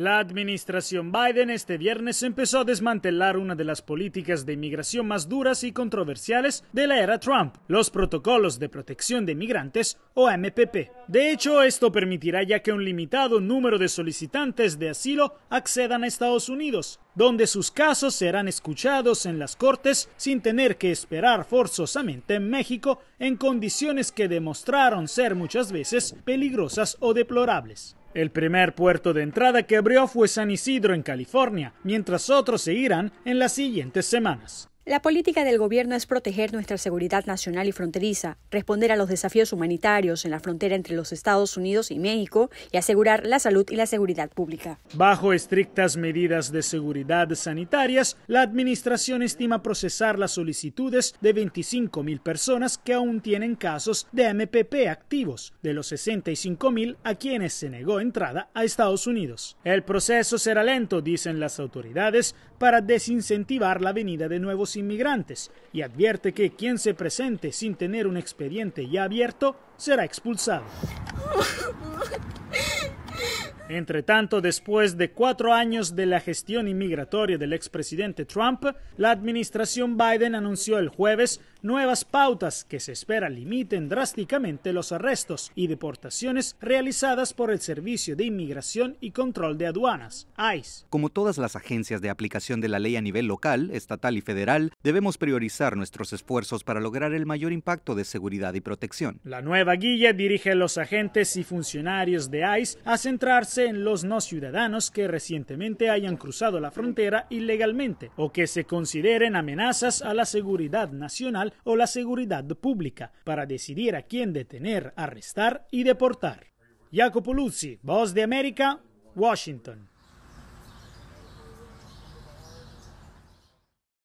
La administración Biden este viernes empezó a desmantelar una de las políticas de inmigración más duras y controversiales de la era Trump, los protocolos de protección de migrantes o MPP. De hecho, esto permitirá ya que un limitado número de solicitantes de asilo accedan a Estados Unidos, donde sus casos serán escuchados en las cortes sin tener que esperar forzosamente en México en condiciones que demostraron ser muchas veces peligrosas o deplorables. El primer puerto de entrada que abrió fue San Isidro en California, mientras otros se irán en las siguientes semanas. La política del gobierno es proteger nuestra seguridad nacional y fronteriza, responder a los desafíos humanitarios en la frontera entre los Estados Unidos y México y asegurar la salud y la seguridad pública. Bajo estrictas medidas de seguridad sanitarias, la administración estima procesar las solicitudes de 25.000 personas que aún tienen casos de MPP activos, de los 65.000 a quienes se negó entrada a Estados Unidos. El proceso será lento, dicen las autoridades, para desincentivar la venida de nuevos inmigrantes y advierte que quien se presente sin tener un expediente ya abierto será expulsado. Entre tanto, después de cuatro años de la gestión inmigratoria del expresidente Trump, la administración Biden anunció el jueves nuevas pautas que se espera limiten drásticamente los arrestos y deportaciones realizadas por el Servicio de Inmigración y Control de Aduanas, ICE. Como todas las agencias de aplicación de la ley a nivel local, estatal y federal, debemos priorizar nuestros esfuerzos para lograr el mayor impacto de seguridad y protección. La nueva guía dirige a los agentes y funcionarios de ICE a centrarse en los no ciudadanos que recientemente hayan cruzado la frontera ilegalmente o que se consideren amenazas a la seguridad nacional o la seguridad pública para decidir a quién detener, arrestar y deportar. Jacopo Luzzi, Voz de América, Washington.